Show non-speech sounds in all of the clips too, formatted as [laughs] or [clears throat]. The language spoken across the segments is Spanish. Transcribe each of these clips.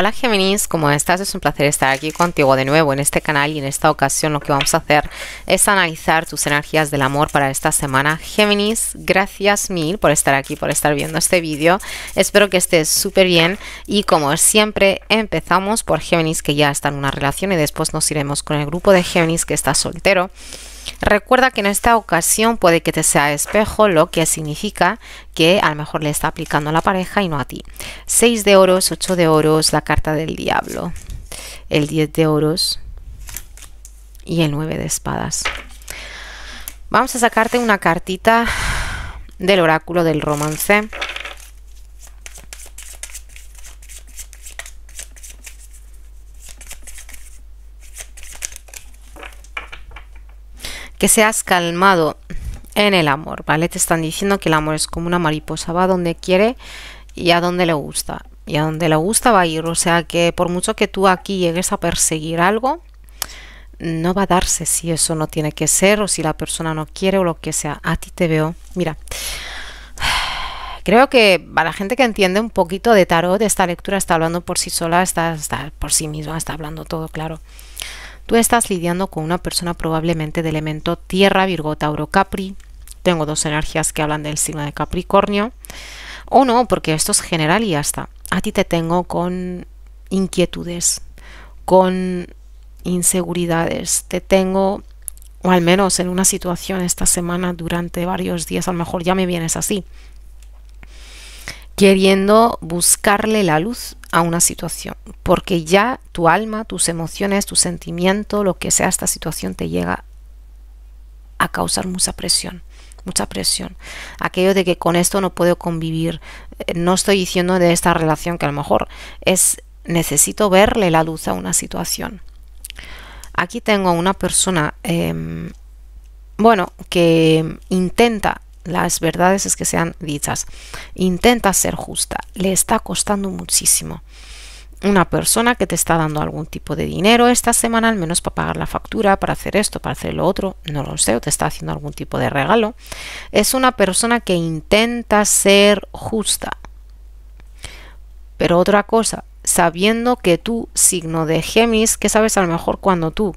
Hola Géminis, ¿cómo estás? Es un placer estar aquí contigo de nuevo en este canal y en esta ocasión lo que vamos a hacer es analizar tus energías del amor para esta semana. Géminis, gracias mil por estar aquí, por estar viendo este vídeo. Espero que estés súper bien y como siempre empezamos por Géminis que ya está en una relación y después nos iremos con el grupo de Géminis que está soltero Recuerda que en esta ocasión puede que te sea espejo, lo que significa que a lo mejor le está aplicando a la pareja y no a ti. 6 de oros, 8 de oros, la carta del diablo, el 10 de oros y el 9 de espadas. Vamos a sacarte una cartita del oráculo del romance que seas calmado en el amor, ¿vale? Te están diciendo que el amor es como una mariposa, va donde quiere y a donde le gusta. Y a donde le gusta va a ir. O sea que por mucho que tú aquí llegues a perseguir algo, no va a darse si eso no tiene que ser o si la persona no quiere o lo que sea. A ti te veo. Mira, [sighs] creo que para la gente que entiende un poquito de tarot, esta lectura está hablando por sí sola, está, está por sí misma, está hablando todo claro. Tú estás lidiando con una persona probablemente de elemento Tierra, Virgo, Tauro, Capri. Tengo dos energías que hablan del signo de Capricornio. O no, porque esto es general y ya está. A ti te tengo con inquietudes, con inseguridades. Te tengo, o al menos en una situación esta semana durante varios días, a lo mejor ya me vienes así queriendo buscarle la luz a una situación, porque ya tu alma, tus emociones, tu sentimiento, lo que sea esta situación te llega a causar mucha presión, mucha presión. Aquello de que con esto no puedo convivir, eh, no estoy diciendo de esta relación que a lo mejor es necesito verle la luz a una situación. Aquí tengo una persona, em, bueno, que intenta las verdades es que sean dichas. Intenta ser justa, le está costando muchísimo. Una persona que te está dando algún tipo de dinero esta semana, al menos para pagar la factura, para hacer esto, para hacer lo otro, no lo sé, o te está haciendo algún tipo de regalo, es una persona que intenta ser justa. Pero otra cosa, sabiendo que tú, signo de Géminis, que sabes a lo mejor cuando tú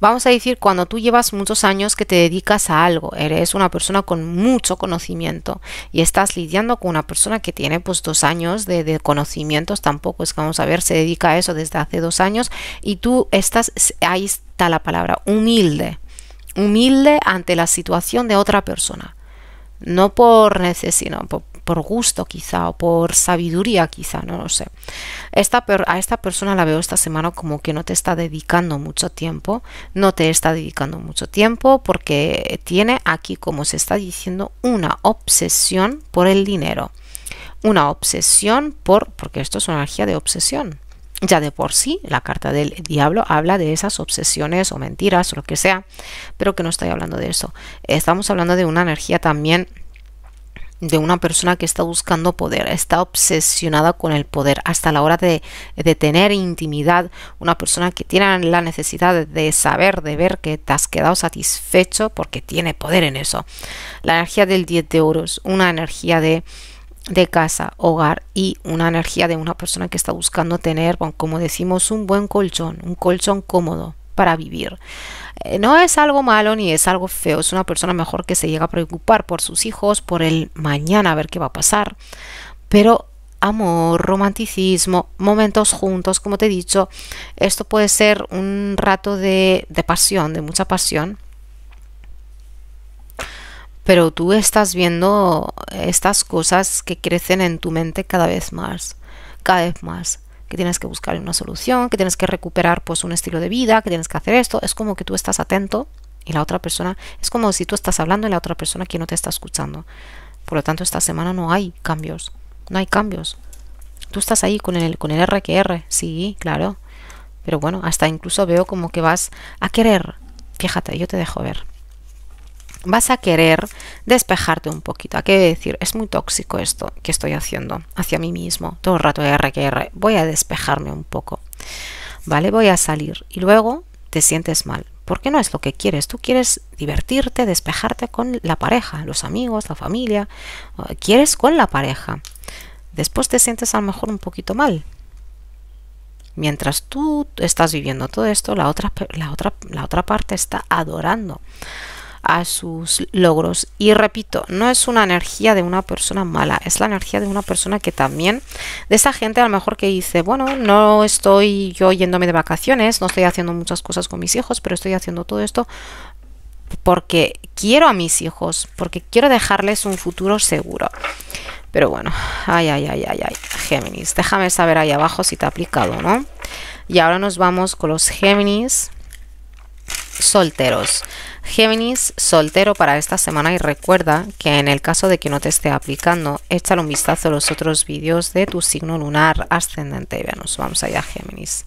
Vamos a decir cuando tú llevas muchos años que te dedicas a algo, eres una persona con mucho conocimiento y estás lidiando con una persona que tiene pues dos años de, de conocimientos, tampoco es que vamos a ver, se dedica a eso desde hace dos años y tú estás, ahí está la palabra, humilde, humilde ante la situación de otra persona no por necesidad, por, por gusto quizá o por sabiduría quizá, no lo sé. a esta persona la veo esta semana como que no te está dedicando mucho tiempo, no te está dedicando mucho tiempo porque tiene aquí, como se está diciendo, una obsesión por el dinero. Una obsesión por, porque esto es una energía de obsesión, ya de por sí, la carta del diablo habla de esas obsesiones o mentiras o lo que sea, pero que no estoy hablando de eso. Estamos hablando de una energía también de una persona que está buscando poder, está obsesionada con el poder. Hasta la hora de, de tener intimidad, una persona que tiene la necesidad de saber, de ver que te has quedado satisfecho porque tiene poder en eso. La energía del 10 de oros, una energía de de casa, hogar y una energía de una persona que está buscando tener, como decimos, un buen colchón, un colchón cómodo, para vivir. Eh, no es algo malo ni es algo feo, es una persona mejor que se llega a preocupar por sus hijos, por el mañana, a ver qué va a pasar. Pero amor, romanticismo, momentos juntos, como te he dicho, esto puede ser un rato de, de pasión, de mucha pasión pero tú estás viendo estas cosas que crecen en tu mente cada vez más, cada vez más que tienes que buscar una solución, que tienes que recuperar pues un estilo de vida, que tienes que hacer esto, es como que tú estás atento y la otra persona, es como si tú estás hablando y la otra persona que no te está escuchando. Por lo tanto, esta semana no hay cambios, no hay cambios. Tú estás ahí con el, con el R. sí, claro. Pero bueno, hasta incluso veo como que vas a querer, fíjate, yo te dejo ver, vas a querer despejarte un poquito. ¿A qué decir? Es muy tóxico esto que estoy haciendo hacia mí mismo. Todo el rato R que R. Voy a despejarme un poco. ¿Vale? Voy a salir. Y luego te sientes mal. Porque no es lo que quieres. Tú quieres divertirte, despejarte con la pareja, los amigos, la familia. Quieres con la pareja. Después te sientes a lo mejor un poquito mal. Mientras tú estás viviendo todo esto, la otra, la otra, la otra parte está adorando a sus logros. Y repito, no es una energía de una persona mala, es la energía de una persona que también, de esa gente a lo mejor que dice, bueno, no estoy yo yéndome de vacaciones, no estoy haciendo muchas cosas con mis hijos, pero estoy haciendo todo esto porque quiero a mis hijos, porque quiero dejarles un futuro seguro. Pero bueno, ay, ay, ay, ay, ay, Géminis, déjame saber ahí abajo si te ha aplicado, ¿no? Y ahora nos vamos con los Géminis solteros. Géminis, soltero para esta semana y recuerda que en el caso de que no te esté aplicando, échale un vistazo a los otros vídeos de tu signo lunar, ascendente y Venus. Vamos allá, Géminis.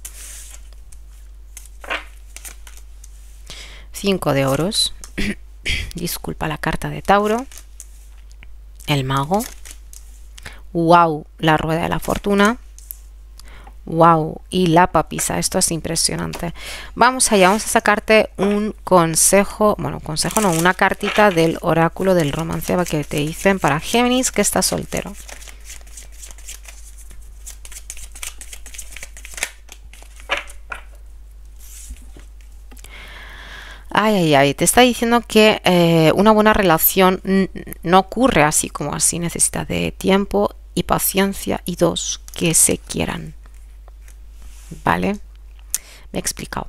5 de oros. [coughs] Disculpa la carta de Tauro. El mago. Wow, la rueda de la fortuna. Wow, y la papisa, esto es impresionante. Vamos allá, vamos a sacarte un consejo, bueno, un consejo no, una cartita del oráculo del romance que te dicen para Géminis que está soltero. Ay, ay, ay, te está diciendo que eh, una buena relación no ocurre así como así, necesita de tiempo y paciencia y dos, que se quieran. ¿Vale? Me he explicado.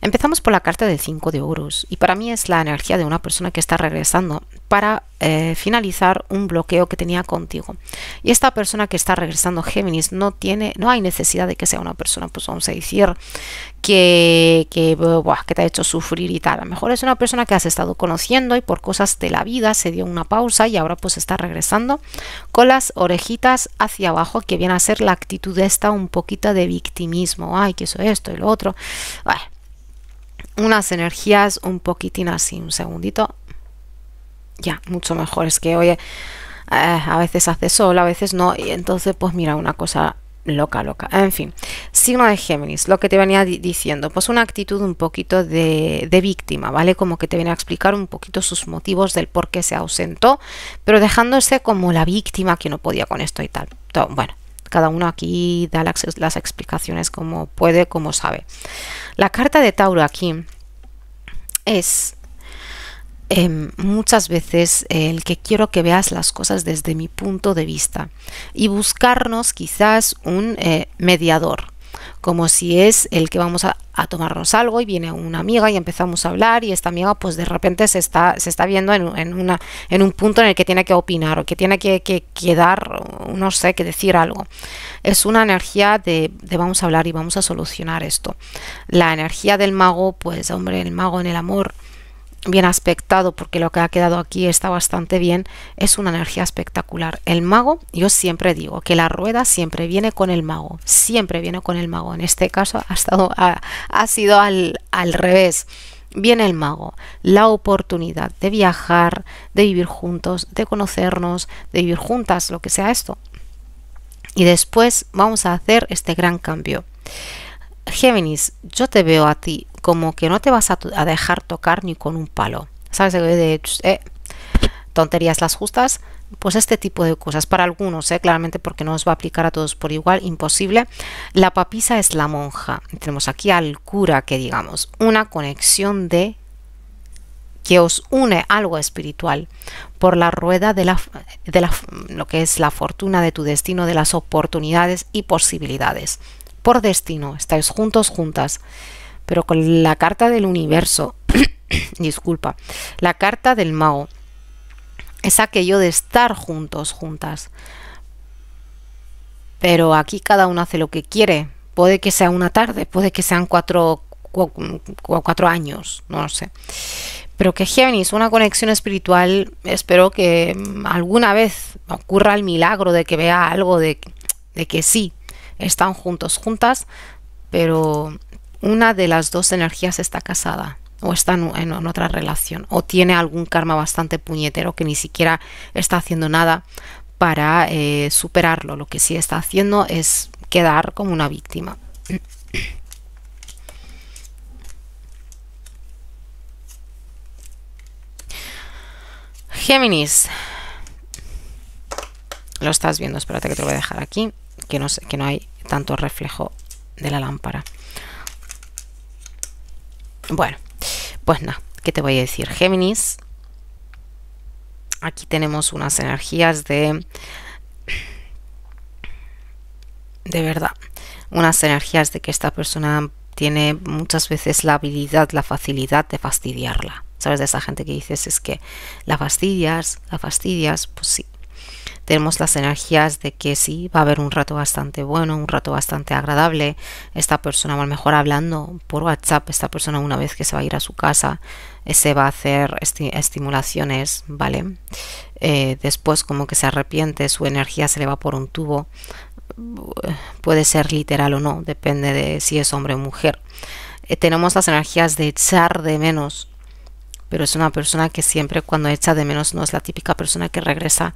Empezamos por la carta del 5 de oros y para mí es la energía de una persona que está regresando para eh, finalizar un bloqueo que tenía contigo. Y esta persona que está regresando Géminis no tiene, no hay necesidad de que sea una persona, pues vamos a decir, que, que, te ha hecho sufrir y tal. A lo mejor es una persona que has estado conociendo y por cosas de la vida se dio una pausa y ahora pues está regresando con las orejitas hacia abajo, que viene a ser la actitud esta un poquito de victimismo. Ay, que eso, esto y lo otro unas energías un poquitín así, un segundito. Ya, mucho mejor. Es que, oye, eh, a veces hace sol, a veces no. Y entonces, pues mira, una cosa loca, loca. En fin, signo de Géminis, lo que te venía diciendo, pues una actitud un poquito de, de, víctima, ¿vale? Como que te viene a explicar un poquito sus motivos del por qué se ausentó, pero dejándose como la víctima que no podía con esto y tal. Todo, bueno, cada uno aquí da las, explicaciones como puede, como sabe. La carta de Tauro aquí es em, muchas veces el que quiero que veas las cosas desde mi punto de vista y buscarnos quizás un eh, mediador como si es el que vamos a, tomarnos algo y viene una amiga y empezamos a hablar y esta amiga pues de repente se está, se está viendo en, una, en un punto en el que tiene que opinar o que tiene que, que, no sé, que decir algo. Es una energía de, vamos a hablar y vamos a solucionar esto. La energía del mago, pues hombre, el mago en el amor bien aspectado, porque lo que ha quedado aquí está bastante bien, es una energía espectacular. El mago, yo siempre digo que la rueda siempre viene con el mago, siempre viene con el mago. En este caso ha, estado, ha, sido al, al revés. Viene el mago, la oportunidad de viajar, de vivir juntos, de conocernos, de vivir juntas, lo que sea esto. Y después vamos a hacer este gran cambio. Géminis, yo te veo a ti como que no te vas a, dejar tocar ni con un palo. ¿Sabes? De, pues, eh, tonterías las justas, pues este tipo de cosas. Para algunos, eh, claramente porque no os va a aplicar a todos por igual, imposible. La papisa es la monja. Tenemos aquí al cura, que digamos, una conexión de que os une algo espiritual por la rueda de, la, de la, lo que es la fortuna de tu destino, de las oportunidades y posibilidades. Por destino, estáis juntos, juntas pero con la carta del universo, [coughs] disculpa, la carta del Mao es aquello de estar juntos, juntas. Pero aquí cada uno hace lo que quiere. Puede que sea una tarde, puede que sean cuatro, cuatro años, no lo sé. Pero que Géminis, una conexión espiritual, espero que mm, alguna vez ocurra el milagro de que vea algo de, de que sí, están juntos, juntas, pero una de las dos energías está casada o está en, otra relación o tiene algún karma bastante puñetero que ni siquiera está haciendo nada para eh, superarlo. Lo que sí está haciendo es quedar como una víctima. [clears throat] Géminis. Lo estás viendo, espérate que te lo voy a dejar aquí, que que no hay tanto reflejo de la lámpara. Bueno, pues nada, ¿qué te voy a decir? Géminis. Aquí tenemos unas energías de... De verdad, unas energías de que esta persona tiene muchas veces la habilidad, la facilidad de fastidiarla. ¿Sabes? De esa gente que dices es que la fastidias, la fastidias, pues sí, tenemos las energías de que sí, va a haber un rato bastante bueno, un rato bastante agradable. Esta persona, a lo mejor hablando por WhatsApp, esta persona una vez que se va a ir a su casa, eh, se va a hacer estimulaciones, ¿vale? Eh, después como que se arrepiente, su energía se le va por un tubo. Puede ser literal o no, depende de si es hombre o mujer. Eh, tenemos las energías de echar de menos pero es una persona que siempre cuando echa de menos no es la típica persona que regresa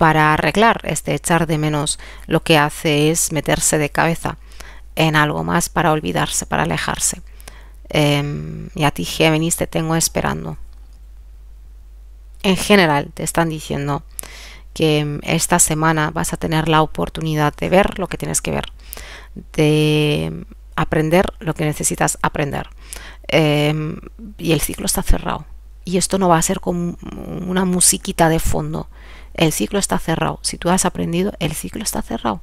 para arreglar este echar de menos lo que hace es meterse de cabeza en algo más para olvidarse, para alejarse. Em, y a ti, Géminis, te tengo esperando. En general, te están diciendo que em, esta semana vas a tener la oportunidad de ver lo que tienes que ver, de aprender lo que necesitas aprender. Em, y el ciclo está cerrado. Y esto no va a ser como una musiquita de fondo el ciclo está cerrado. Si tú has aprendido, el ciclo está cerrado.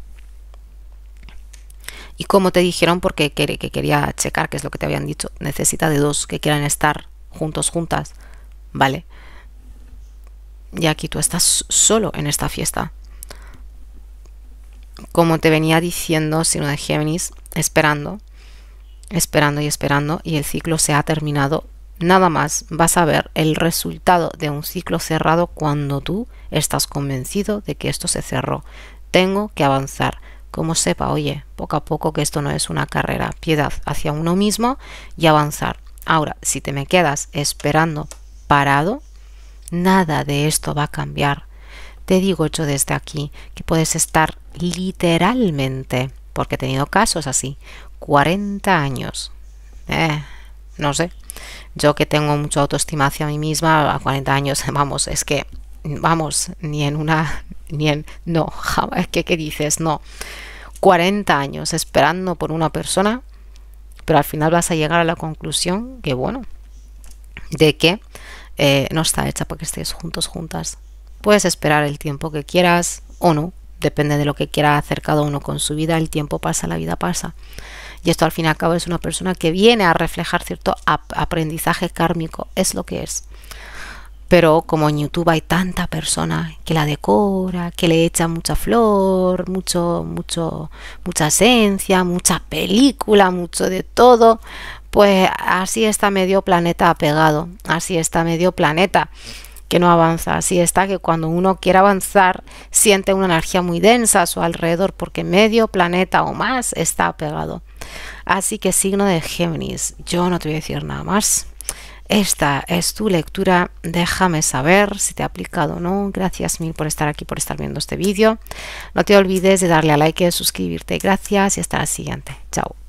Y como te dijeron, porque quería checar, que es lo que te habían dicho, necesita de dos que quieran estar juntos, juntas. Vale. Y aquí tú estás solo en esta fiesta. Como te venía diciendo, sino de Géminis, esperando, esperando y esperando, y el ciclo se ha terminado Nada más vas a ver el resultado de un ciclo cerrado cuando tú estás convencido de que esto se cerró. Tengo que avanzar. Como sepa, oye, poco a poco que esto no es una carrera, piedad hacia uno mismo y avanzar. Ahora, si te me quedas esperando parado, nada de esto va a cambiar. Te digo yo desde aquí que puedes estar literalmente, porque he tenido casos así, 40 años. Eh, no sé. Yo que tengo mucha autoestima hacia mí misma, a 40 años, [laughs] vamos, es que, vamos, ni en una, ni en, no, [laughs] que qué dices? No. 40 años esperando por una persona, pero al final vas a llegar a la conclusión que, bueno, de que eh, no está hecha para que estéis juntos, juntas. Puedes esperar el tiempo que quieras o no, depende de lo que quiera hacer cada uno con su vida, el tiempo pasa, la vida pasa. Y esto al fin y al cabo es una persona que viene a reflejar cierto aprendizaje kármico, es lo que es. Pero como en YouTube hay tanta persona que la decora, que le echa mucha flor, mucho, mucho, mucha esencia, mucha película, mucho de todo, pues así está medio planeta apegado, así está medio planeta que no avanza. Así está que cuando uno quiere avanzar, siente una energía muy densa a su alrededor porque medio planeta o más está pegado. Así que signo de Géminis, yo no te voy a decir nada más. Esta es tu lectura, déjame saber si te ha aplicado o no. Gracias mil por estar aquí, por estar viendo este vídeo. No te olvides de darle a like y de suscribirte. Gracias y hasta la siguiente. Chao.